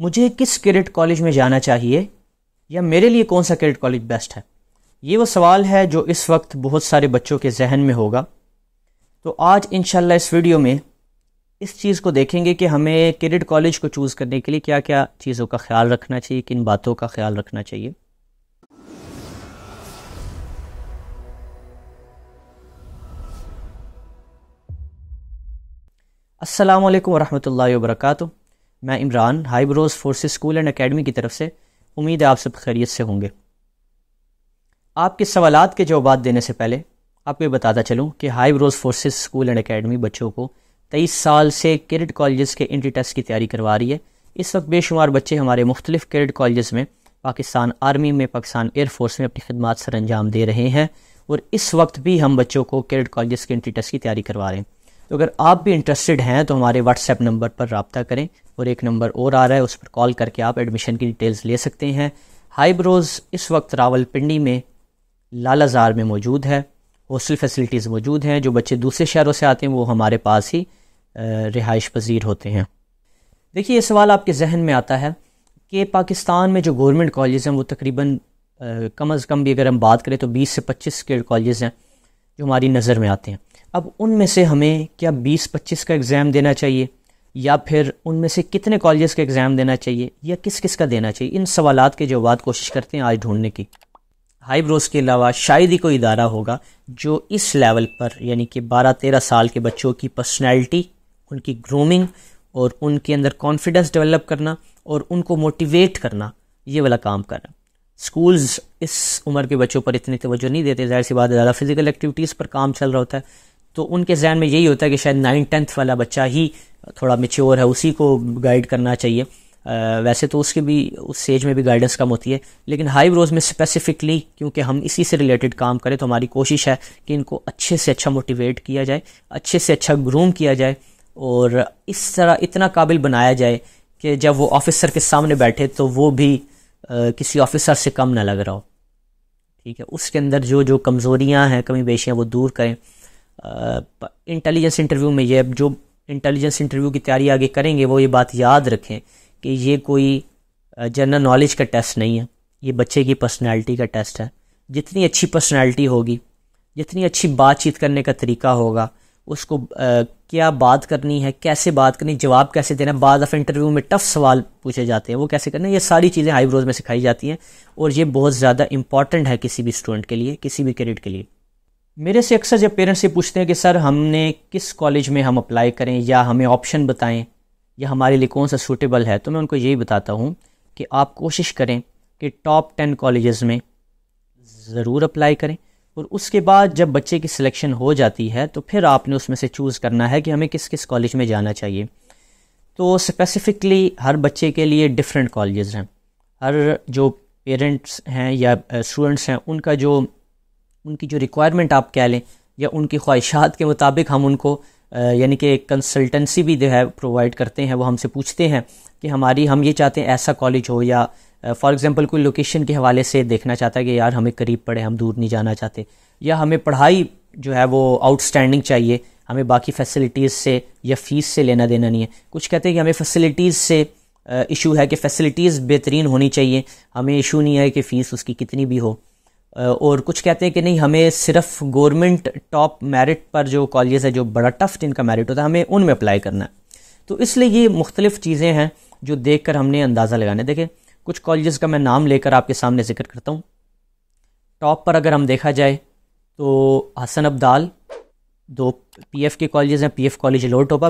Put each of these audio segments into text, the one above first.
मुझे किस credit college में जाना चाहिए या मेरे लिए कौन सा क्रेडिट कॉलेज बेस्ट है ये वो सवाल है जो इस वक्त बहुत सारे बच्चों के जहन में होगा तो आज इन इस वीडियो में इस चीज़ को देखेंगे कि हमें क्रेडिट कॉलेज को चूज़ करने के लिए क्या क्या चीज़ों का ख्याल रखना चाहिए किन बातों का ख्याल रखना चाहिए असलकम वरहमल वर्का मैं Imran high brows forces school and academy की तरफ से उम्मीद है आप सब खैरियत से होंगे आपके सवाल के जवाब देने से पहले आपको ये बताता चलूँ कि high brows forces school and academy बच्चों को तेईस साल से क्रेडिट कॉलेज़ के इंट्री टेस्ट की तैयारी करवा रही है इस वक्त बेशुमार बच्चे हमारे मुख्तलिफ़ क्रेडिट कॉलेज़ में पाकिस्तान आर्मी में पाकिस्तान एयरफोर्स में अपनी खदमात सर अंजाम दे रहे हैं और इस वक्त भी हम बच्चों को क्रेडिट कॉलेज़ के इंट्री टेस्ट की तैयारी करवा रहे हैं तो अगर आप भी इंटरेस्टेड हैं तो हमारे व्हाट्सएप नंबर पर रबता करें और एक नंबर और आ रहा है उस पर कॉल करके आप एडमिशन की डिटेल्स ले सकते हैं हाई ब्रोज़ इस वक्त रावलपिंडी में लालाजार में मौजूद है हॉस्टल फैसिलिटीज़ मौजूद हैं जो बच्चे दूसरे शहरों से आते हैं वो हमारे पास ही रिहाइश पजीर होते हैं देखिए ये सवाल आपके जहन में आता है कि पाकिस्तान में जो गवर्नमेंट कॉलेज हैं वो तकरीबन कम अज़ कम भी अगर हम बात करें तो 20 से 25 स्किल्ड कॉलेज हैं जो हमारी नज़र में आते हैं अब उनमें से हमें क्या बीस पच्चीस का एग्ज़ाम देना चाहिए या फिर उनमें से कितने कॉलेजेस का एग्ज़ाम देना चाहिए या किस किस का देना चाहिए इन सवाल के जवाब कोशिश करते हैं आज ढूंढने की हाई ब्रोस के अलावा शायद ही कोई इदारा होगा जो इस लेवल पर यानी कि बारह तेरह साल के बच्चों की पर्सनैलिटी उनकी ग्रूमिंग और उनके अंदर कॉन्फिडेंस डेवलप करना और उनको मोटिवेट करना ये वाला काम करना स्कूल्स इस उम्र के बच्चों पर इतनी तवज्जो नहीं देते जाहिर सी बात ज़्यादा फिज़िकल एक्टिविटीज़ पर काम चल रहा होता है तो उनके जहन में यही होता है कि शायद नाइन टेंथ वाला बच्चा ही थोड़ा मेच्योर है उसी को गाइड करना चाहिए आ, वैसे तो उसके भी उस एज में भी गाइडेंस कम होती है लेकिन हाई ब्रोज में स्पेसिफिकली क्योंकि हम इसी से रिलेटेड काम करें तो हमारी कोशिश है कि इनको अच्छे से अच्छा मोटिवेट किया जाए अच्छे से अच्छा ग्रूम किया जाए और इस तरह इतना काबिल बनाया जाए कि जब वो ऑफिसर के सामने बैठे तो वो भी आ, किसी ऑफिसर से कम ना लग रहा हो ठीक है उसके अंदर जो जो कमज़ोरियाँ हैं कमी बेशियाँ वो दूर करें इंटेलिजेंस इंटरव्यू में ये अब जो इंटेलिजेंस इंटरव्यू की तैयारी आगे करेंगे वो ये बात याद रखें कि ये कोई जनरल नॉलेज का टेस्ट नहीं है ये बच्चे की पर्सनैलिटी का टेस्ट है जितनी अच्छी पर्सनैलिटी होगी जितनी अच्छी बातचीत करने का तरीका होगा उसको आ, क्या बात करनी है कैसे बात करनी जवाब कैसे देना बाद ऑफ इंटरव्यू में टफ सवाल पूछे जाते हैं वो कैसे करना ये सारी चीज़ें हाईब्रोज में सिखाई जाती हैं और ये बहुत ज़्यादा इंपॉर्टेंट है किसी भी स्टूडेंट के लिए किसी भी क्रेडिट के लिए मेरे से अक्सर जब पेरेंट्स ये पूछते हैं कि सर हमने किस कॉलेज में हम अप्लाई करें या हमें ऑप्शन बताएं या हमारे लिए कौन सा सूटेबल है तो मैं उनको यही बताता हूँ कि आप कोशिश करें कि टॉप टेन कॉलेज़ में ज़रूर अप्लाई करें और उसके बाद जब बच्चे की सिलेक्शन हो जाती है तो फिर आपने उसमें से चूज़ करना है कि हमें किस किस कॉलेज में जाना चाहिए तो स्पेसिफ़िकली हर बच्चे के लिए डिफरेंट कॉलेजेस हैं हर जो पेरेंट्स हैं या स्टूडेंट्स हैं उनका जो उनकी जो रिक्वायरमेंट आप कह लें या उनकी ख्वाहिशात के मुताबिक हम उनको यानी कि एक कंसल्टेंसी भी जो है प्रोवाइड करते हैं वो हमसे पूछते हैं कि हमारी हम ये चाहते हैं ऐसा कॉलेज हो या फॉर एग्ज़ाम्पल कोई लोकेशन के हवाले से देखना चाहता है कि यार हमें करीब पड़े हम दूर नहीं जाना चाहते या हमें पढ़ाई जो है वो आउटस्टैंडिंग चाहिए हमें बाकी फैसिलिटीज़ से या फ़ीस से लेना देना नहीं है कुछ कहते हैं कि हमें फैसिलिटीज़ से इशू है कि फैसिलिटीज़ बेहतरीन होनी चाहिए हमें इशू नहीं है कि फ़ीस उसकी कितनी भी हो और कुछ कहते हैं कि नहीं हमें सिर्फ गवर्नमेंट टॉप मेरिट पर जो कॉलेज है जो बड़ा टफ जिनका मेरिट होता है हमें उनमें अप्लाई करना है तो इसलिए ये मुख्तलिफ़ चीज़ें हैं जो देख कर हमने अंदाज़ा लगाने देखे कुछ कॉलेज़ का मैं नाम लेकर आपके सामने ज़िक्र करता हूँ टॉप पर अगर हम देखा जाए तो हसन अब्दाल दो एफ़ के कॉलेज हैं F college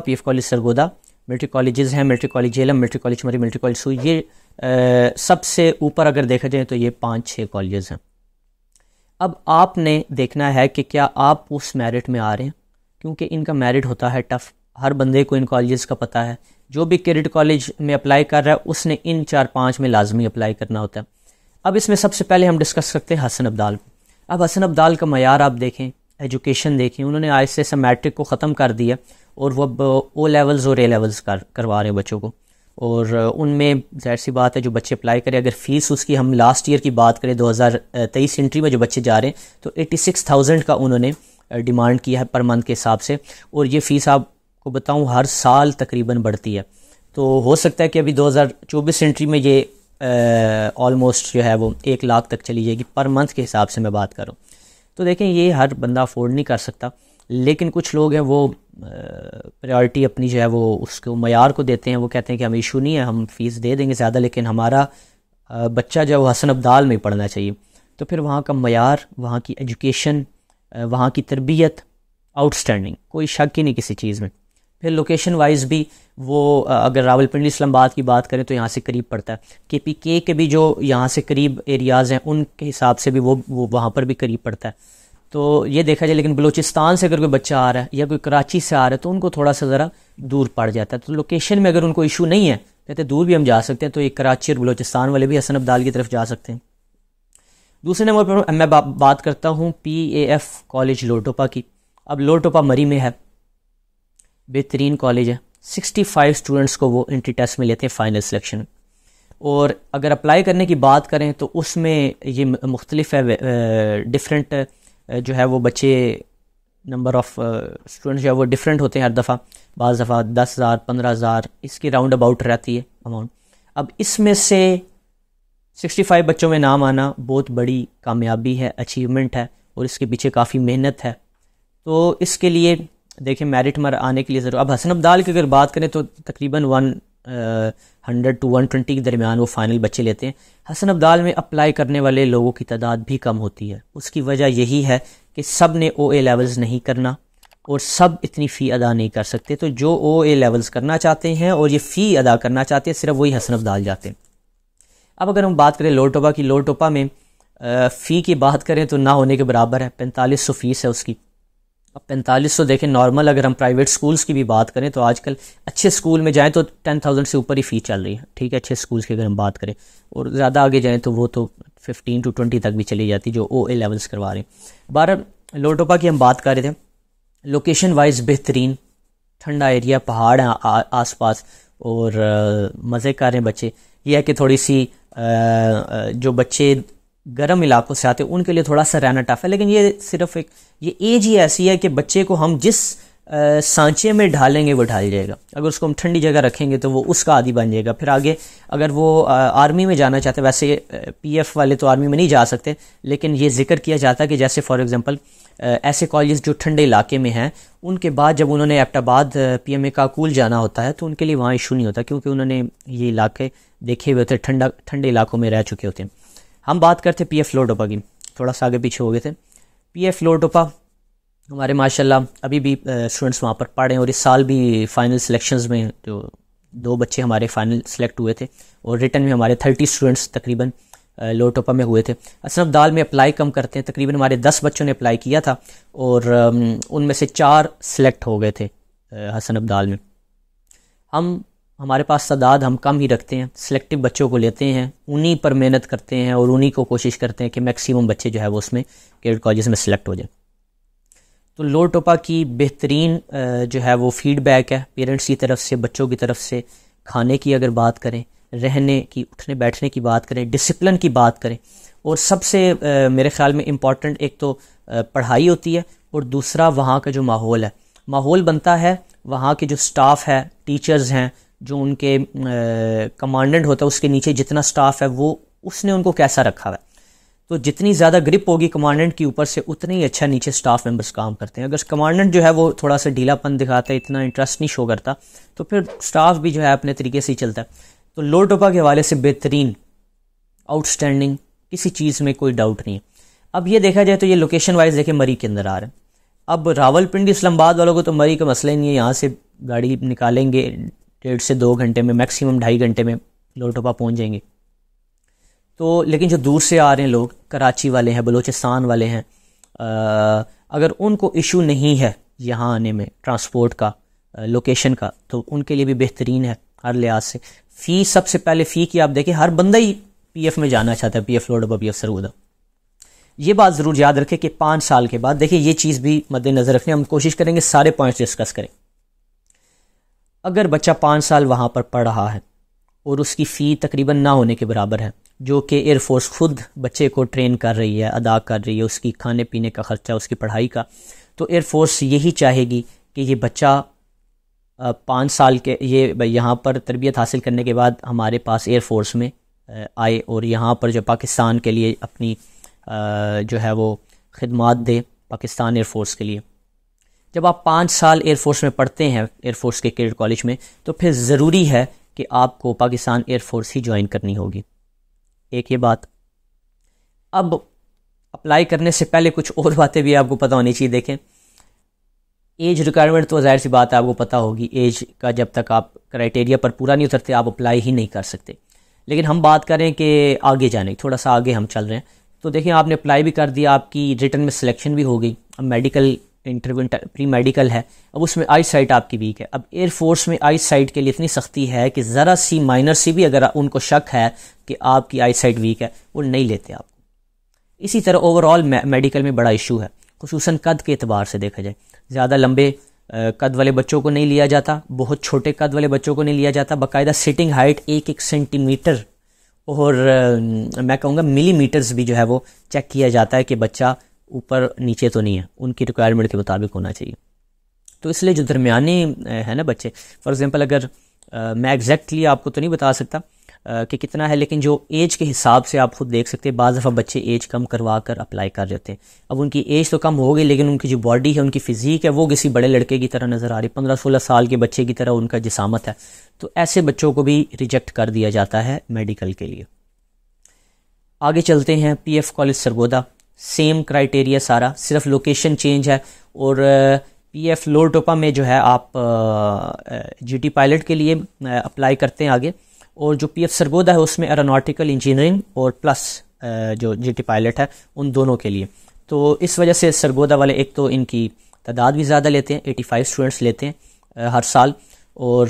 P F college Sargodha military colleges हैं military college Jhelum military college Murree military college Sui ये सबसे ऊपर अगर देखा जाए तो ये पाँच छः कॉलेजेस हैं अब आपने देखना है कि क्या आप उस मेरिट में आ रहे हैं क्योंकि इनका मेरिट होता है टफ़ हर बंदे को इन कॉलेज़ का पता है जो भी क्रेडिट कॉलेज में अप्लाई कर रहा है उसने इन चार पाँच में लाजमी अप्लाई करना होता है अब इसमें सबसे पहले हम डिस्कस करते हैं हसन अब्दाल को अब हसन अब्दाल का मैार आप देखें एजुकेशन देखें उन्होंने आज से मैट्रिक को ख़त्म कर दिया और वह ओ लेवल्स और ए लेवल्स कर करवा रहे हैं बच्चों को और उनमें जाहिर सी बात है जो बच्चे अप्लाई करें अगर फ़ीस उसकी हम लास्ट ईयर की बात करें 2023 इंट्री में जो बच्चे जा रहे हैं तो 86,000 का उन्होंने डिमांड किया है पर मंथ के हिसाब से और ये फ़ीस आपको बताऊं हर साल तकरीबन बढ़ती है तो हो सकता है कि अभी 2024 एंट्री में ये ऑलमोस्ट जो है वो एक लाख तक चली जाएगी पर मंथ के हिसाब से मैं बात करूँ तो देखें ये हर बंदा अफोर्ड नहीं कर सकता लेकिन कुछ लोग हैं वो प्रायोरिटी अपनी जो है वो उसको मैार को देते हैं वो कहते हैं कि हम इशू नहीं है हम फ़ीस दे देंगे ज़्यादा लेकिन हमारा बच्चा जो है वो हसन अब्दाल में पढ़ना चाहिए तो फिर वहाँ का मैार वहाँ की एजुकेशन वहाँ की तरबियत आउटस्टैंडिंग कोई शक ही नहीं किसी चीज़ में फिर लोकेशन वाइज भी वो अगर रावलपिंडी इस्लामाबाद की बात करें तो यहाँ से करीब पड़ता है के पी के के भी जो यहाँ से करीब एरियाज़ हैं उनके हिसाब से भी वो वो वहाँ पर भी करीब पड़ता है तो ये देखा जाए लेकिन बलूचिस्तान से अगर कोई बच्चा आ रहा है या कोई कराची से आ रहा है तो उनको थोड़ा सा ज़रा दूर पड़ जाता है तो लोकेशन में अगर उनको इशू नहीं है कहते दूर भी हम जा सकते हैं तो एक कराची और बलूचिस्तान वाले भी हसन अब्दाल की तरफ जा सकते हैं दूसरे नंबर पर मैं बात करता हूँ P A F college Lower Topa की अब लोटोपा मरी में है बेहतरीन कॉलेज है सिक्सटी फाइव स्टूडेंट्स को वो इंट्री टेस्ट में लेते हैं फाइनल सिलेक्शन और अगर अप्लाई करने की बात करें तो उसमें ये मुख्तलिफ है डिफरेंट जो है वो बच्चे नंबर ऑफ़ स्टूडेंट जो है वो डिफरेंट होते हैं हर दफ़ा बज़ दफ़ा दस हज़ार पंद्रह हज़ार इसकी राउंड अबाउट रहती है अमाउंट अब इसमें से सिक्सटी फाइव बच्चों में नाम आना बहुत बड़ी कामयाबी है अचीवमेंट है और इसके पीछे काफ़ी मेहनत है तो इसके लिए देखिए मेरिट मर आने के लिए ज़रूर अब हसन अब्दाल की अगर बात करें तो तकरीबन one hundred to one twenty के दरमियान वो फ़ाइनल बच्चे लेते हैं हसन अब्दाल में अप्लाई करने वाले लोगों की तादाद भी कम होती है उसकी वजह यही है कि सब ने ओ ए लेवल्स नहीं करना और सब इतनी फ़ी अदा नहीं कर सकते तो जो ओ ए लेवल्स करना चाहते हैं और ये फ़ी अदा करना चाहते हैं सिर्फ वही हसन अब्दाल जाते हैं अब अगर हम बात करें लोटोपा की लोटोपा में फ़ी की बात करें तो ना होने के बराबर है पैंतालीस सौ फीस है उसकी अब पैंतालीस सौ तो देखें नॉर्मल अगर हम प्राइवेट स्कूल्स की भी बात करें तो आजकल अच्छे स्कूल में जाएँ तो टेन थाउजेंड से ऊपर ही फ़ी चल रही है ठीक है अच्छे स्कूल्स की अगर हम बात करें और ज़्यादा आगे जाएँ तो वो तो फिफ्टीन टू ट्वेंटी तक भी चली जाती जो ओ ए लेवल्स करवा रहे हैं बारह लोटोपा की हम बात कर रहे थे लोकेशन वाइज बेहतरीन ठंडा एरिया पहाड़ है पास और मज़े कर रहे हैं बच्चे यह है कि थोड़ी सी जो बच्चे गर्म इलाकों से आते हैं उनके लिए थोड़ा सा रहना टफ है लेकिन ये सिर्फ एक ये एज ही ऐसी है कि बच्चे को हम जिस सांचे में ढालेंगे वो ढाल जाएगा अगर उसको हम ठंडी जगह रखेंगे तो वो उसका आदि बन जाएगा फिर आगे अगर वो आर्मी में जाना चाहते वैसे पीएफ वाले तो आर्मी में नहीं जा सकते लेकिन ये जिक्र किया जाता है कि जैसे फॉर एग्ज़ाम्पल ऐसे कॉलेज जो ठंडे इलाके में हैं उनके बाद जब उन्होंने एपटाबाद पी एम ए का कूल जाना होता है तो उनके लिए वहाँ इशू नहीं होता क्योंकि उन्होंने ये इलाके देखे हुए होते ठंडा ठंडे इलाकों में रह चुके होते हैं हम बात करते पी एफ लोटोपा की थोड़ा सा आगे पीछे हो गए थे पी एफ लोटोपा हमारे माशाला अभी भी स्टूडेंट्स वहाँ पर पढ़ रहे हैं और इस साल भी फाइनल सिलेक्शन में जो दो बच्चे हमारे फाइनल सेलेक्ट हुए थे और रिटर्न में हमारे थर्टी स्टूडेंट्स तकरीबन लोटोपा में हुए थे असनफ दाल में अप्लाई कम करते हैं तकरीबन हमारे दस बच्चों ने अप्लाई किया था और उनमें से चार सेलेक्ट हो गए थे हसन अब्दाल में हम हमारे पास तादाद हम कम ही रखते हैं सिलेक्टिव बच्चों को लेते हैं उन्हीं पर मेहनत करते हैं और उन्हीं को कोशिश करते हैं कि मैक्सिमम बच्चे जो है वो उसमें केड कॉलेज में सिलेक्ट हो जाए तो लो टोपा की बेहतरीन जो है वो फीडबैक है पेरेंट्स की तरफ से बच्चों की तरफ से खाने की अगर बात करें रहने की उठने बैठने की बात करें डिसिप्लिन की बात करें और सबसे मेरे ख्याल में इम्पॉर्टेंट एक तो पढ़ाई होती है और दूसरा वहाँ का जो माहौल है माहौल बनता है वहाँ के जो स्टाफ है टीचर्स हैं जो उनके कमांडेंट होता है उसके नीचे जितना स्टाफ है वो उसने उनको कैसा रखा हुआ तो जितनी ज़्यादा ग्रिप होगी कमांडेंट के ऊपर से उतने ही अच्छा नीचे स्टाफ मेंबर्स काम करते हैं अगर कमांडेंट जो है वो थोड़ा सा ढीलापन दिखाता है इतना इंटरेस्ट नहीं शो करता तो फिर स्टाफ भी जो है अपने तरीके से ही चलता है तो लो टोपा के हवाले से बेहतरीन आउटस्टैंडिंग किसी चीज़ में कोई डाउट नहीं है अब ये देखा जाए तो ये लोकेशन वाइज देखे मरी के अंदर आ रहे हैं अब रावलपिंडी इस्लामाबाद वालों को तो मरी का मसला ही नहीं है यहाँ से गाड़ी निकालेंगे डेढ़ से दो घंटे में मैक्सिमम ढाई घंटे में लोटोपा पहुंच जाएंगे तो लेकिन जो दूर से आ रहे हैं लोग कराची वाले हैं बलोचिस्तान वाले हैं अगर उनको इशू नहीं है यहाँ आने में ट्रांसपोर्ट का लोकेशन का तो उनके लिए भी बेहतरीन है हर लिहाज से फ़ी सबसे पहले फ़ी की आप देखें हर बंदा ही पीएफ में जाना चाहता है पीएफ लोडोपा एफ सरगुदा ये बात ज़रूर याद रखें कि पाँच साल के बाद देखिए ये चीज़ भी मद्देनज़र रखें हम कोशिश करेंगे सारे पॉइंट्स डिस्कस करें अगर बच्चा पाँच साल वहाँ पर पढ़ रहा है और उसकी फ़ी तकरीबन ना होने के बराबर है जो कि एयरफोर्स खुद बच्चे को ट्रेन कर रही है अदा कर रही है उसकी खाने पीने का ख़र्चा उसकी पढ़ाई का तो एयरफोर्स यही चाहेगी कि ये बच्चा पाँच साल के ये यहाँ पर तरबियत हासिल करने के बाद हमारे पास एयरफोर्स में आए और यहाँ पर जो पाकिस्तान के लिए अपनी जो है वो खदमात दे पाकिस्तान एयरफोर्स के लिए जब आप पाँच साल एयरफोर्स में पढ़ते हैं एयरफोर्स के कैडेट कॉलेज में तो फिर ज़रूरी है कि आपको पाकिस्तान एयरफोर्स ही ज्वाइन करनी होगी एक ये बात अब अप्लाई करने से पहले कुछ और बातें भी आपको पता होनी चाहिए देखें एज रिक्वायरमेंट तो जाहिर सी बात है आपको पता होगी एज का जब तक आप क्राइटेरिया पर पूरा नहीं उतरते आप अप्लाई ही नहीं कर सकते लेकिन हम बात करें कि आगे जाने थोड़ा सा आगे हम चल रहे हैं तो देखिए आपने अप्लाई भी कर दिया आपकी रिटर्न में सिलेक्शन भी हो गई अब मेडिकल इंटरव्यू प्री मेडिकल है अब उसमें आई साइट आपकी वीक है अब एयरफोर्स में आई साइट के लिए इतनी सख्ती है कि ज़रा सी माइनर सी भी अगर उनको शक है कि आपकी आई साइट वीक है वो नहीं लेते आप इसी तरह ओवरऑल मेडिकल में बड़ा इशू है खसूस कद के अतबार से देखा जाए ज़्यादा लंबे कद वाले बच्चों को नहीं लिया जाता बहुत छोटे कद वाले बच्चों को नहीं लिया जाता बाकायदा सिटिंग हाइट एक एक सेंटीमीटर और मैं कहूँगा मिलीमीटर्स भी जो है वो चेक किया जाता है कि बच्चा ऊपर नीचे तो नहीं है उनकी रिक्वायरमेंट के मुताबिक होना चाहिए तो इसलिए जो दरमियाने है ना बच्चे फॉर एग्ज़ाम्पल अगर आ, मैं एग्जैक्टली आपको तो नहीं बता सकता आ, कि कितना है लेकिन जो एज के हिसाब से आप खुद देख सकते हैं बाज़ दफ़ा बच्चे एज कम करवा कर अप्लाई कर देते हैं अब उनकी एज तो कम हो गई लेकिन उनकी जो बॉडी है उनकी फ़िज़ीक है वो किसी बड़े लड़के की तरह नज़र आ रही है पंद्रह सोलह साल के बच्चे की तरह उनका जिसामत है तो ऐसे बच्चों को भी रिजेक्ट कर दिया जाता है मेडिकल के लिए आगे चलते हैं PF college Sargodha same criteria सारा सिर्फ लोकेशन चेंज है और पी एफ लोरटोपा में जो है आप जी टी पायलट के लिए अप्लाई करते हैं आगे और जो पी एफ सरगोदा है उसमें एरोनाटिकल इंजीनियरिंग और प्लस जो जी टी पायलट है उन दोनों के लिए तो इस वजह से सरगोदा वाले एक तो इनकी तादाद भी ज़्यादा लेते हैं एटी फाइव स्टूडेंट्स लेते हैं हर साल और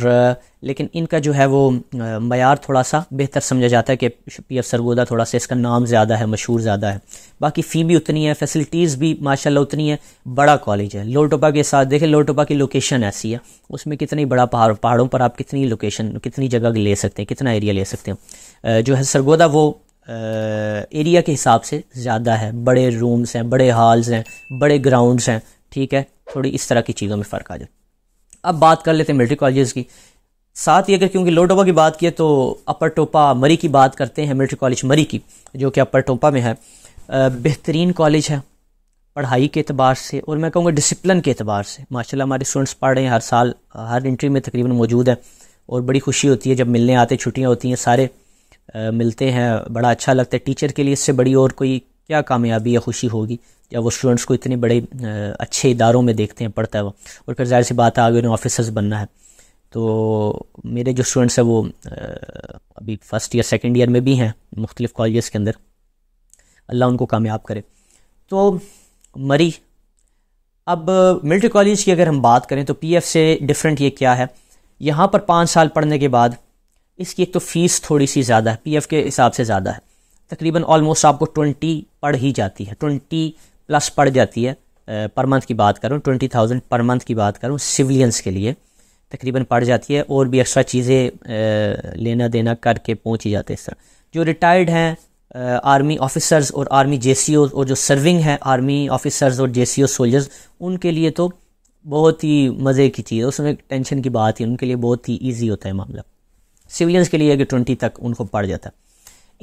लेकिन इनका जो है वो मैार थोड़ा सा बेहतर समझा जाता है कि पी एफ सरगोदा थोड़ा सा इसका नाम ज़्यादा है मशहूर ज़्यादा है बाकी फ़ी भी उतनी है फैसिलिटीज़ भी माशाल्लाह उतनी है बड़ा कॉलेज है लोटोपा के साथ देखें लोटोपा की लोकेशन ऐसी है उसमें कितनी बड़ा पहाड़ पहाड़ों पर आप कितनी लोकेशन कितनी जगह ले सकते हैं कितना एरिया ले सकते हैं जो है सरगोदा वो एरिया के हिसाब से ज़्यादा है बड़े रूम्स हैं बड़े हॉल्स हैं बड़े ग्राउंडस हैं ठीक है थोड़ी इस तरह की चीज़ों में फ़र्क आ जाए अब बात कर लेते हैं मिलिट्री कॉलेज की साथ ही अगर क्योंकि लोडोबा की बात की तो अपर टोपा मरी की बात करते हैं मिलिट्री कॉलेज मरी की जो कि अपर टोपा में है बेहतरीन कॉलेज है पढ़ाई के अतबार से और मैं कहूँगा डिसिप्लिन के अतबार से माशाल्लाह हमारे स्टूडेंट्स पढ़ रहे हैं हर साल हर इंट्री में तकरीबन मौजूद है और बड़ी खुशी होती है जब मिलने आते छुट्टियाँ होती हैं सारे आ, मिलते हैं बड़ा अच्छा लगता है टीचर के लिए इससे बड़ी और कोई क्या कामयाबी या खुशी होगी जब वो स्टूडेंट्स को इतने बड़े अच्छे इदारों में देखते हैं पढ़ता है वो और फिर जाहिर सी बात है आगे उन्हें ऑफिसर्स बनना है तो मेरे जो स्टूडेंट्स हैं वो अभी फ़र्स्ट ईयर सेकेंड ईयर में भी हैं मुख्तलिफ़ कॉलेज़ के अंदर अल्लाह उनको कामयाब करे तो मरी अब मिलिट्री कॉलेज की अगर हम बात करें तो एफ़ से डिफरेंट ये क्या है यहाँ पर पाँच साल पढ़ने के बाद इसकी एक तो फ़ीस थोड़ी सी ज़्यादा है एफ़ के हिसाब से ज़्यादा है तकरीबन ऑलमोस्ट आपको ट्वेंटी पढ़ ही जाती है ट्वेंटी प्लस पढ़ जाती है पर मंथ की बात करूँ ट्वेंटी थाउजेंड पर मंथ की बात करूँ सिविलियंस के लिए तकरीबन पढ़ जाती है और भी एक्स्ट्रा चीज़ें लेना देना करके पहुँच ही जाते हैं इस तरह जो रिटायर्ड हैं आर्मी ऑफिसर्स और आर्मी जे और जो सर्विंग है आर्मी ऑफिसर्स और जे सोल्जर्स उनके लिए तो बहुत ही मज़े की चीज़ है उसमें टेंशन की बात ही उनके लिए बहुत ही ईजी होता है मामला सिविलियंस के लिए कि ट्वेंटी तक उनको पढ़ जाता है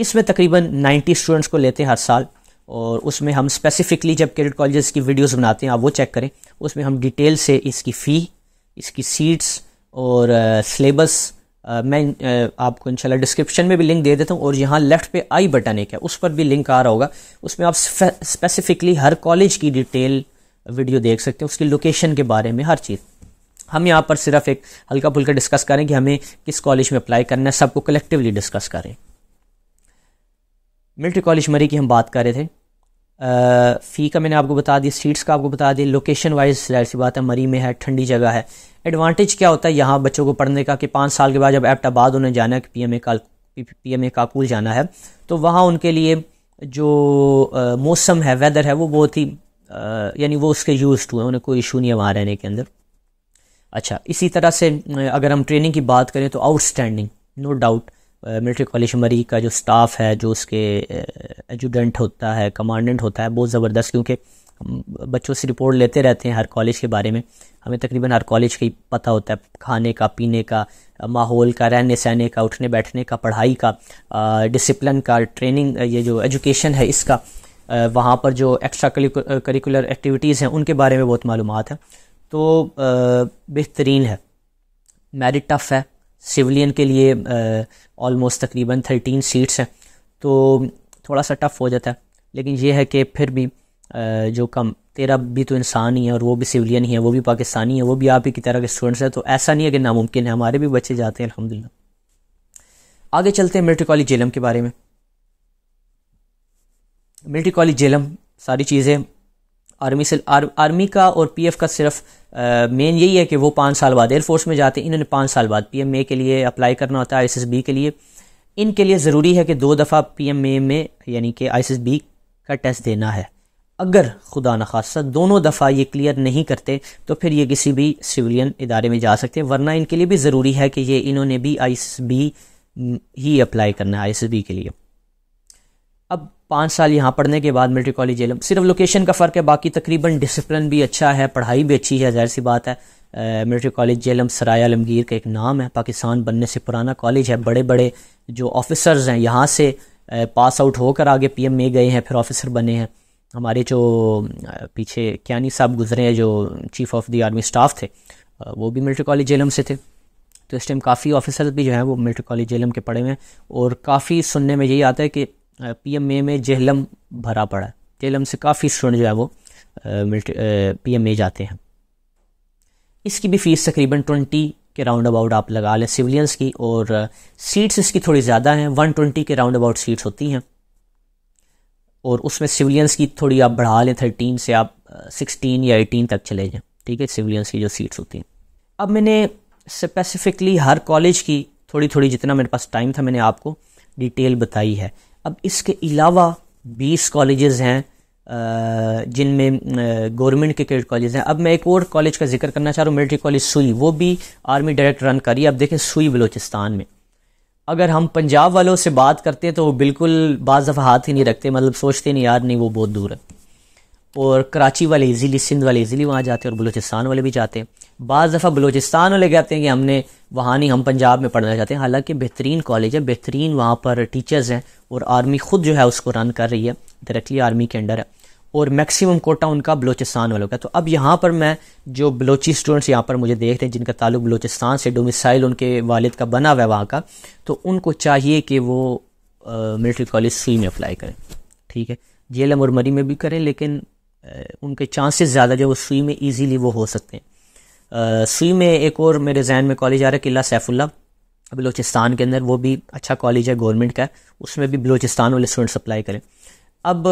इसमें तकरीबन 90 स्टूडेंट्स को लेते हैं हर साल और उसमें हम स्पेसिफिकली जब क्रेडिट कॉलेजेस की वीडियोस बनाते हैं आप वो चेक करें उसमें हम डिटेल से इसकी फ़ी इसकी सीट्स और सलेबस uh, uh, मैं uh, आपको इंशाल्लाह डिस्क्रिप्शन में भी लिंक दे देता हूँ और यहाँ लेफ़्ट पे आई बटन एक है उस पर भी लिंक आ रहा होगा उसमें आप स्पेसिफिकली हर कॉलेज की डिटेल वीडियो देख सकते हैं उसकी लोकेशन के बारे में हर चीज़ हम यहाँ पर सिर्फ एक हल्का फुल्का डिस्कस करें कि हमें किस कॉलेज में अप्लाई करना है सबको कलेक्टिवली डिस्कस करें मिल्ट्री कॉलेज मरी की हम बात कर रहे थे आ, फ़ी का मैंने आपको बता दिया सीट्स का आपको बता दिया लोकेशन वाइज जाहिर सी बात है मरी में है ठंडी जगह है एडवांटेज क्या होता है यहाँ बच्चों को पढ़ने का कि पाँच साल के बाद जब एप्टाबाद उन्हें जाना है पी एम ए का पी एम ए काकुल जाना है तो वहाँ उनके लिए जो आ, मौसम है वेदर है वो बहुत ही यानी वो उसके यूज हुए उन्हें कोई इशू नहीं है वहाँ रहने के अंदर अच्छा इसी तरह से अगर हम ट्रेनिंग की बात करें तो outstanding no doubt military college Murree का जो स्टाफ है जो उसके एजुडेंट होता है कमांडेंट होता है बहुत ज़बरदस्त क्योंकि बच्चों से रिपोर्ट लेते रहते हैं हर कॉलेज के बारे में हमें तकरीबन हर कॉलेज का ही पता होता है खाने का पीने का माहौल का रहने सहने का उठने बैठने का पढ़ाई का डिसिप्लिन का ट्रेनिंग ये जो एजुकेशन है इसका वहाँ पर जो एक्स्ट्रा करिकुलर एक्टिविटीज़ हैं उनके बारे में बहुत मालूम है तो बेहतरीन है मेरिट टफ़ है सिविलियन के लिए ऑलमोस्ट तकरीबन थर्टीन सीट्स हैं तो थोड़ा सा टफ़ हो जाता है लेकिन यह है कि फिर भी जो कम तेरह भी तो इंसान ही है और वो भी सिविलियन ही है वो भी पाकिस्तानी है वो भी आप ही की तरह के स्टूडेंट्स हैं तो ऐसा नहीं है कि नामुमकिन है हमारे भी बच्चे जाते हैं अलहमदिल्ला आगे चलते हैं मिल्ट्री कॉलेज जेलम के बारे में मिल्ट्री कॉलेज जेलम सारी चीज़ें आर्मी से आर, आर्मी का और पीएफ का सिर्फ मेन यही है कि वो पाँच साल बाद एयरफोर्स में जाते हैं इन्होंने पाँच साल बाद पी एम ए के लिए अप्लाई करना होता है आई के लिए इनके लिए ज़रूरी है कि दो दफ़ा पी एम ए में यानी कि आई का टेस्ट देना है अगर खुदा न खासा दोनों दफ़ा ये क्लियर नहीं करते तो फिर ये किसी भी सिविलियन इदारे में जा सकते हैं वरना इनके लिए भी ज़रूरी है कि ये इन्होंने भी आई ही अप्लाई करना है आई के लिए अब पाँच साल यहाँ पढ़ने के बाद मिलिट्री कॉलेज जेलम सिर्फ लोकेशन का फ़र्क है बाकी तकरीबन डिसिप्लिन भी अच्छा है पढ़ाई भी अच्छी है जाहिर सी बात है मिलिट्री कॉलेज जेलम सराय आलमगीर का एक नाम है पाकिस्तान बनने से पुराना कॉलेज है बड़े बड़े जो ऑफिसर्स हैं यहाँ से पास आउट होकर आगे पी एम में गए हैं फिर ऑफिसर बने हैं हमारे जो पीछे क्यानी साहब गुजरे हैं जो chief of the army staff थे वो भी मिलिट्री कॉलेज जेलम से थे तो इस टाइम काफ़ी ऑफिसर्स भी जो हैं वो मिलिट्री कॉलेज जेलम के पढ़े हुए हैं और काफ़ी सुनने में यही आता है कि पी एम ए में जेहलम भरा पड़ा है जेहलम से काफ़ी स्टूडेंट जो है वो पी एम ए जाते हैं इसकी भी फ़ीस तकरीबन ट्वेंटी के राउंड अबाउट आप लगा लें सिविलियंस की और सीट्स इसकी थोड़ी ज़्यादा हैं वन ट्वेंटी के राउंड अबाउट सीट्स होती हैं और उसमें सिविलियंस की थोड़ी आप बढ़ा लें थर्टीन से आप सिक्सटीन या एटीन तक चले जाएँ ठीक है सिविलियंस की जो सीट्स होती हैं अब मैंने स्पेसिफ़िकली हर कॉलेज की थोड़ी थोड़ी जितना मेरे पास टाइम था मैंने आपको डिटेल बताई है अब इसके अलावा बीस कॉलेजेस हैं जिनमें गवर्नमेंट के क्रेडिट कॉलेज हैं अब मैं एक और कॉलेज का जिक्र करना चाह रहा हूँ मिलिट्री कॉलेज सुई वो भी आर्मी डायरेक्ट रन करी अब देखें सुई बलोचिस्तान में अगर हम पंजाब वालों से बात करते हैं तो वो बिल्कुल बाज़ दफ़ा हाथ ही नहीं रखते मतलब सोचते नहीं यार नहीं वो बहुत दूर है और कराची वाले इजीली सिंध वाले इजीली वहाँ जाते हैं और बलूचिस्तान वाले भी जाते हैं बज़ दफ़ा बलूचिस्तान वाले कहते हैं कि हमने वहाँ नहीं हम पंजाब में पढ़ना चाहते हैं हालांकि बेहतरीन कॉलेज है बेहतरीन वहाँ पर टीचर्स हैं और आर्मी ख़ुद जो है उसको रन कर रही है डायरेक्टली आर्मी के अंडर है और मैक्सिमम कोटा उनका बलोचिस्तान वालों का तो अब यहाँ पर मैं जो बलोची स्टूडेंट्स यहाँ पर मुझे देख रहे हैं जिनका ताल्लुक बलोचिस्तान से डोमिसाइल उनके वालिद का बना हुआ है वहाँ का तो उनको चाहिए कि वो मिलिट्री कॉलेज सी में अप्लाई करें ठीक है जेल मुरमरी में भी करें लेकिन उनके चांसेस ज़्यादा जो वो सुई में ईजीली वो हो सकते हैं सुई में एक और मेरे जहन में कॉलेज आ रहा है किला सैफुल्ला बलोचिस्तान के अंदर वो भी अच्छा कॉलेज है गवर्नमेंट का उसमें भी बलोचिस्तान वाले स्टूडेंट्स अप्लाई करें अब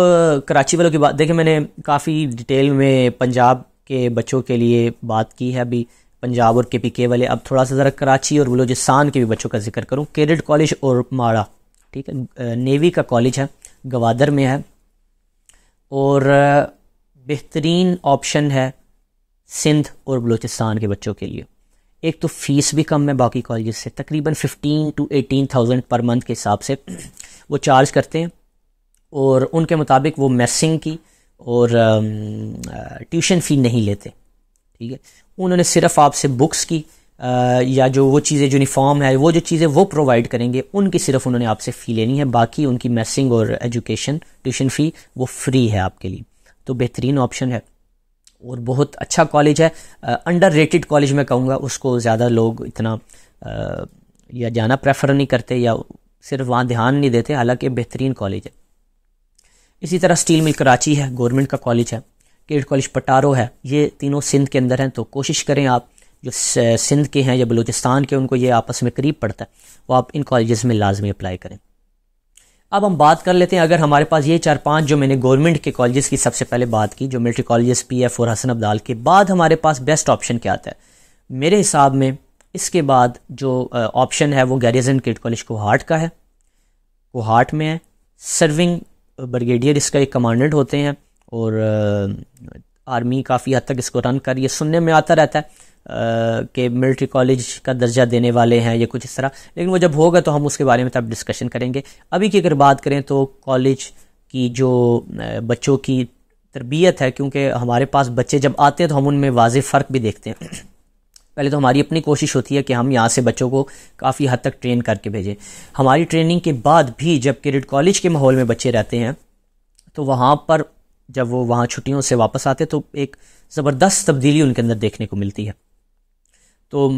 कराची वालों की बात देखिए मैंने काफ़ी डिटेल में पंजाब के बच्चों के लिए बात की है अभी पंजाब और के पी के वाले अब थोड़ा सा ज़रा कराची और बलोचिस्तान के भी बच्चों का जिक्र करूँ केडेड कॉलेज और माड़ा ठीक है नेवी का कॉलेज है गवादर में है और बेहतरीन ऑप्शन है सिंध और बलूचिस्तान के बच्चों के लिए एक तो फ़ीस भी कम है बाकी कॉलेज से तकरीबन fifteen to eighteen thousand per month के हिसाब से वो चार्ज करते हैं और उनके मुताबिक वो मैसिंग की और ट्यूशन um, फ़ी uh, नहीं लेते ठीक है उन्होंने सिर्फ आपसे बुक्स की आ, uh, या जो वो चीज़ें यूनिफॉर्म है वो जो चीज़ें वो प्रोवाइड करेंगे उनकी सिर्फ उन्होंने आपसे फ़ी लेनी है बाकी उनकी मैसिंग और एजुकेशन ट्यूशन फ़ी वो फ्री है आपके लिए तो बेहतरीन ऑप्शन है और बहुत अच्छा कॉलेज है अंडर रेटेड कॉलेज मैं कहूँगा उसको ज़्यादा लोग इतना आ, या जाना प्रेफर नहीं करते या सिर्फ वहाँ ध्यान नहीं देते हालांकि बेहतरीन कॉलेज है इसी तरह स्टील मिल कराची है गवर्नमेंट का कॉलेज है केड कॉलेज पटारो है ये तीनों सिंध के अंदर हैं तो कोशिश करें आप जो सिंध के हैं या बलूचिस्तान के उनको ये आपस में करीब पड़ता है वो आप इन कॉलेज़ में लाजमी अप्लाई करें अब हम बात कर लेते हैं अगर हमारे पास ये चार पांच जो मैंने गवर्नमेंट के कॉलेजेस की सबसे पहले बात की जो मिलिट्री कॉलेजेस पी एफ और हसन अब्दाल के बाद हमारे पास बेस्ट ऑप्शन क्या आता है मेरे हिसाब में इसके बाद जो ऑप्शन है वो गैरिजन किड कॉलेज कोहाट का है कोहाट में है सर्विंग ब्रिगेडियर इसका एक कमांडेंट होते हैं और आर्मी काफ़ी हद तक इसको रन कर ये सुनने में आता रहता है के मिलिट्री कॉलेज का दर्जा देने वाले हैं या कुछ इस तरह लेकिन वो जब होगा तो हम उसके बारे में तब डिस्कशन करेंगे अभी की अगर बात करें तो कॉलेज की जो बच्चों की तरबियत है क्योंकि हमारे पास बच्चे जब आते हैं तो हम उनमें वाज फ़र्क भी देखते हैं पहले तो हमारी अपनी कोशिश होती है कि हम यहाँ से बच्चों को काफ़ी हद तक ट्रेन करके भेजें हमारी ट्रेनिंग के बाद भी जब क्रेडिट कॉलेज के माहौल में बच्चे रहते हैं तो वहाँ पर जब वो वहाँ छुट्टियों से वापस आते तो एक ज़बरदस्त तब्दीली उनके अंदर देखने को मिलती है तो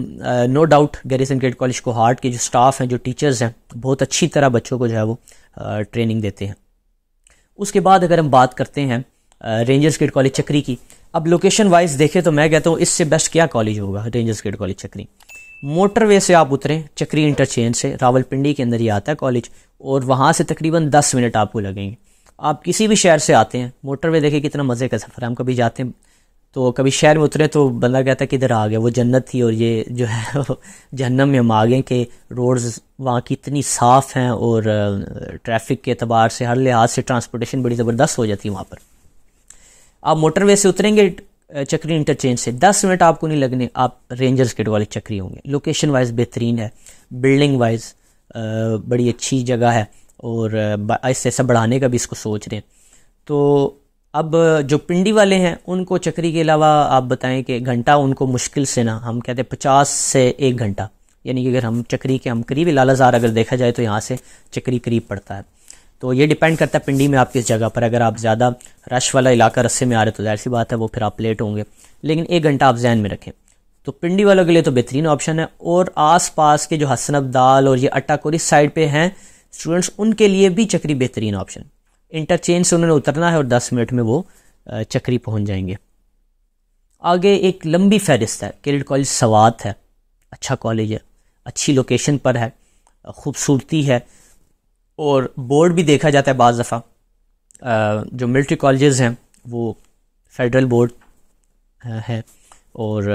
no doubt garrison cadet college Kohat के जो स्टाफ हैं जो टीचर्स हैं बहुत अच्छी तरह बच्चों को जो है वो ट्रेनिंग देते हैं उसके बाद अगर हम बात करते हैं रेंजर्स ग्रेड कॉलेज चक्री की अब लोकेशन वाइज देखें तो मैं कहता हूँ इससे बेस्ट क्या कॉलेज होगा rangers cadet college Chakri motorway से आप उतरें चक्री इंटरचेंज से रावलपिंडी के अंदर ही आता है कॉलेज और वहाँ से तकरीबन दस मिनट आपको लगेंगे आप किसी भी शहर से आते हैं मोटरवे देखें कितना मज़े का सफ़र हम कभी जाते हैं तो कभी शहर में उतरे तो बंदा कहता है कि इधर आ गया वो जन्नत थी और ये जो है जहन्नम में हम आ गए कि रोड्स वहाँ की इतनी साफ़ हैं और ट्रैफिक के अतबार से हर लिहाज से ट्रांसपोर्टेशन बड़ी ज़बरदस्त हो जाती है वहाँ पर आप मोटरवे से उतरेंगे चक्री इंटरचेंज से दस मिनट आपको नहीं लगने आप रेंजर्स गेट वाले चक्री होंगे लोकेशन वाइज बेहतरीन है बिल्डिंग वाइज बड़ी अच्छी जगह है और ऐसे ऐसा बढ़ाने का भी इसको सोच रहे हैं तो अब जो पिंडी वाले हैं उनको चक्री के अलावा आप बताएं कि घंटा उनको मुश्किल से ना हम कहते हैं पचास से एक घंटा यानी कि अगर हम चक्री के हम करीब लालाजार अगर देखा जाए तो यहाँ से चक्री करीब पड़ता है तो ये डिपेंड करता है पिंडी में आप किस जगह पर अगर आप ज़्यादा रश वाला इलाका रस्से में आ रहे तो जाहिर सी बात है वो फिर आप लेट होंगे लेकिन एक घंटा आप जहन में रखें तो पिंडी वालों के लिए तो बेहतरीन ऑप्शन है और आस पास के जो हसनब दाल और ये अट्टाकोरी साइड पर हैं स्टूडेंट्स उनके लिए भी चक्री बेहतरीन ऑप्शन इंटरचेंज से उन्होंने उतरना है और दस मिनट में वो चक्री पहुंच जाएंगे आगे एक लंबी फहरिस्त है केरिड कॉलेज सवात है अच्छा कॉलेज है अच्छी लोकेशन पर है खूबसूरती है और बोर्ड भी देखा जाता है बज़ दफ़ा जो मिलिट्री कॉलेजेस हैं वो फेडरल बोर्ड है और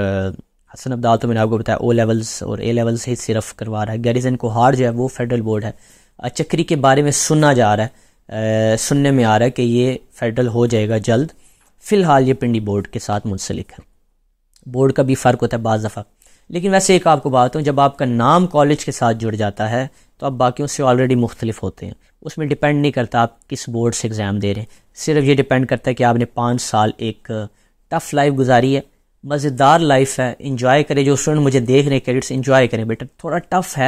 हसन अब्दाल तो मैंने आपको बताया ओ लेवल्स और ए लेवल्स ही सिर्फ करवा रहा है गैरिजन को हार जो है वो फेडरल बोर्ड है चक्री के बारे में सुना जा रहा है सुनने में आ रहा है कि ये फेडरल हो जाएगा जल्द फ़िलहाल ये पिंडी बोर्ड के साथ मुंसलिक है बोर्ड का भी फ़र्क होता है बाज़ दफ़ा लेकिन वैसे एक आपको बात हूँ जब आपका नाम कॉलेज के साथ जुड़ जाता है तो आप बाकियों से ऑलरेडी मुख्तलिफ होते हैं उसमें डिपेंड नहीं करता आप किस बोर्ड से एग्ज़ाम दे रहे हैं सिर्फ ये डिपेंड करता है कि आपने पाँच साल एक टफ़ लाइफ गुजारी है मज़ेदार लाइफ है इंजॉय करें जो स्टूडेंट मुझे देख रहे हैं कैडेट्स इंजॉय करें बेटा थोड़ा टफ है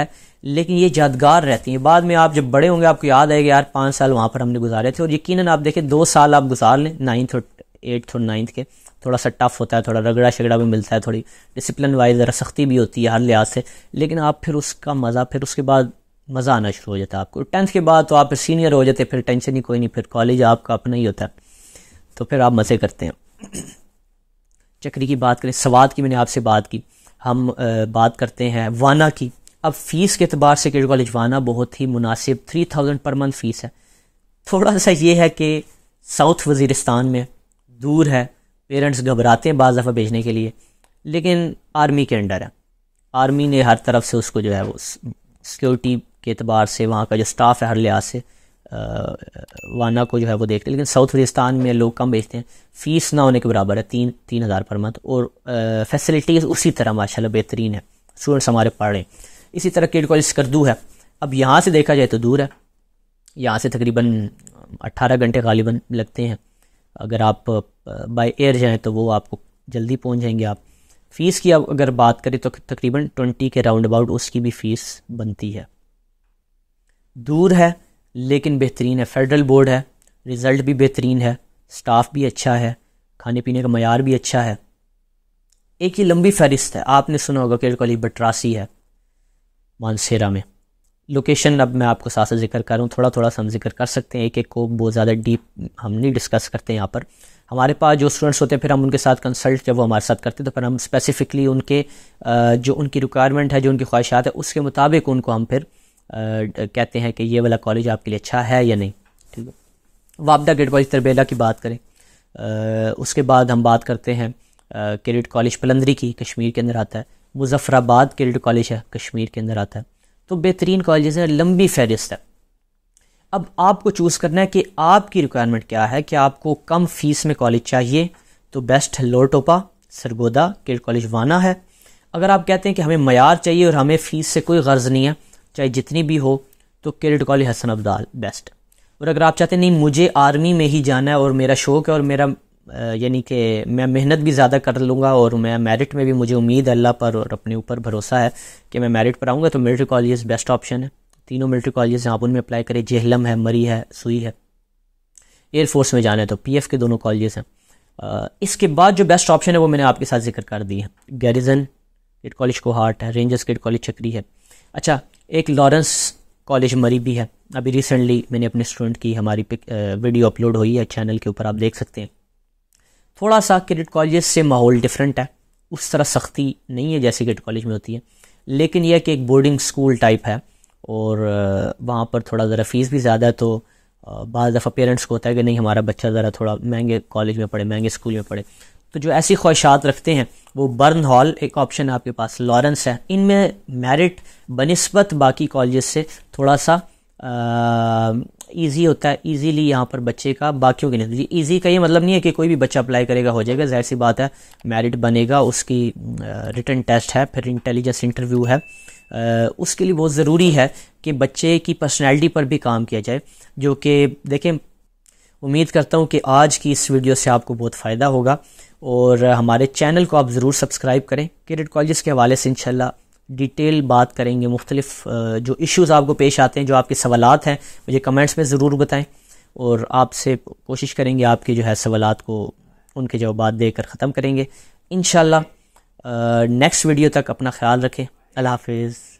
लेकिन ये यादगार रहती है बाद में आप जब बड़े होंगे आपको याद आएगा यार पाँच साल वहाँ पर हमने गुजारे थे और यकीन आप देखें दो साल आप गुजार लें नाइन्थ और एट्थ और नाइन्थ के थोड़ा सा टफ होता है थोड़ा रगड़ा शगड़ा भी मिलता है थोड़ी डिसिप्लिन वाइज ज़रा सख्ती भी होती है हर लिहाज से लेकिन आप फिर उसका मज़ा फिर उसके बाद मज़ा आना शुरू हो जाता है आपको टेंथ के बाद तो आप फिर सीनियर हो जाते फिर टेंशन ही कोई नहीं फिर कॉलेज आपका अपना ही होता है तो फिर आप मज़े करते हैं चक्री की बात करें सवाद की मैंने आपसे बात की हम बात करते हैं वाना की अब फ़ीस के अतबार से किड कॉलेज वाना बहुत ही मुनासिब three thousand per month fees है थोड़ा सा ये है कि साउथ वज़ीरस्तान में दूर है पेरेंट्स घबराते हैं बाज़ दफ़ा भेजने के लिए लेकिन आर्मी के अंडर है आर्मी ने हर तरफ से उसको जो है वो सिक्योरिटी के अतबार से वहाँ का जो स्टाफ है हर लिहाज से वाना को जो है वो देखते हैं लेकिन साउथ वजिस्तान में लोग कम बेचते हैं फ़ीस ना होने के बराबर है तीन तीन हज़ार पर मंथ और फैसिलिटीज़ उसी तरह माशाल्लाह बेहतरीन है स्टूडेंट्स हमारे पढ़ रहे हैं इसी तरह केड कॉलेज करदू है अब यहाँ से देखा जाए तो दूर है यहाँ से तकरीबन अट्ठारह घंटे गालिबा लगते हैं अगर आप बाई एयर जाएँ तो वो आपको जल्दी पहुँच जाएंगे आप फ़ीस की अगर बात करें तो तकरीबन ट्वेंटी के राउंड अबाउट उसकी भी फ़ीस बनती है दूर है लेकिन बेहतरीन है फेडरल बोर्ड है रिज़ल्ट भी बेहतरीन है स्टाफ भी अच्छा है खाने पीने का मैार भी अच्छा है एक ही लंबी फहरिस्त है आपने सुना होगा कि कॉलेज बटरासी है मानसेरा में लोकेशन अब मैं आपको साथ जिक्र करूँ थोड़ा थोड़ा सा हम जिक्र कर सकते हैं एक एक को बहुत ज़्यादा डीप हम नहीं डिस्कस करते यहाँ पर हमारे पास जो स्टूडेंट्स होते हैं फिर हम उनके साथ कंसल्ट जब वो हमारे साथ करते हैं तो फिर हम स्पेसिफ़िकली उनके जो उनकी रिक्वायरमेंट है जो उनकी ख्वाहिशात है उसके मुताबिक उनको हम फिर कहते हैं कि ये वाला कॉलेज आपके लिए अच्छा है या नहीं ठीक है वापदा गेट कॉलेज तरबेला की बात करें आ, उसके बाद हम बात करते हैं क्रेडिट कॉलेज पलंदरी की कश्मीर के अंदर आता है मुजफ़राबाद क्रेडिट कॉलेज है कश्मीर के अंदर आता है तो बेहतरीन कॉलेज है लंबी फहरिस्त है अब आपको चूज़ करना है कि आपकी रिक्वायरमेंट क्या है कि आपको कम फीस में कॉलेज चाहिए तो बेस्ट लोटोपा सरगोदा किरट कॉलेज वाना है अगर आप कहते हैं कि हमें मैार चाहिए और हमें फ़ीस से कोई गर्ज नहीं है चाहे जितनी भी हो तो cadet college Hasan Abdal best और अगर आप चाहते हैं, नहीं मुझे आर्मी में ही जाना है और मेरा शौक़ है और मेरा यानी कि मैं मेहनत भी ज़्यादा कर लूँगा और मैं मेरिट में भी मुझे उम्मीद है अल्लाह पर और अपने ऊपर भरोसा है कि मैं मेरिट पर आऊँगा तो मिलिट्री कॉलेज बेस्ट ऑप्शन है तीनों मिलिट्री कॉलेज हैं आप उनमें अप्लाई करें जेहलम है मरी है सुई है एयरफोर्स में जाना है तो पी के दोनों कॉलेज हैं इसके बाद जो बेस्ट ऑप्शन है वो मैंने आपके साथ जिक्र कर दी है garrison cadet college Kohat है रेंजर्स किड कॉलेज चक्री है अच्छा एक लॉरेंस कॉलेज मरी भी है अभी रिसेंटली मैंने अपने स्टूडेंट की हमारी पिक वीडियो अपलोड हुई है चैनल के ऊपर आप देख सकते हैं थोड़ा सा क्रेडिट कॉलेज से माहौल डिफरेंट है उस तरह सख्ती नहीं है जैसे क्रेडिट कॉलेज में होती है लेकिन यह कि एक बोर्डिंग स्कूल टाइप है और वहाँ पर थोड़ा ज़रा फ़ीस भी ज़्यादा है तो बज़ दफ़ा पेरेंट्स को होता है कि नहीं हमारा बच्चा ज़रा थोड़ा महंगे कॉलेज में पढ़े महंगे स्कूल में पढ़े तो जो ऐसी ख्वाहिशात रखते हैं वो बर्न हॉल एक ऑप्शन आपके पास लॉरेंस है इनमें मेरिट बनस्बत बाकी कॉलेज से थोड़ा सा ईजी होता है ईजीली यहाँ पर बच्चे का बाकियों के लिए ईजी का ये मतलब नहीं है कि कोई भी बच्चा अप्लाई करेगा हो जाएगा जाहिर सी बात है मेरिट बनेगा उसकी रिटर्न टेस्ट है फिर इंटेलिजेंस इंटरव्यू है आ, उसके लिए बहुत ज़रूरी है कि बच्चे की पर्सनैलिटी पर भी काम किया जाए जो कि देखें उम्मीद करता हूँ कि आज की इस वीडियो से आपको बहुत फ़ायदा होगा और हमारे चैनल को आप ज़रूर सब्सक्राइब करें क्रेडिट कॉलेज के हवाले से इंशाल्लाह डिटेल बात करेंगे मुख्तलिफ जो इश्यूज़ आपको पेश आते हैं जो आपके सवालत हैं मुझे कमेंट्स में ज़रूर बताएं और आपसे कोशिश करेंगे आपके जो है सवालत को उनके जवाब देकर ख़त्म करेंगे इन नेक्स्ट वीडियो तक अपना ख्याल रखें अल्लाह हाफिज़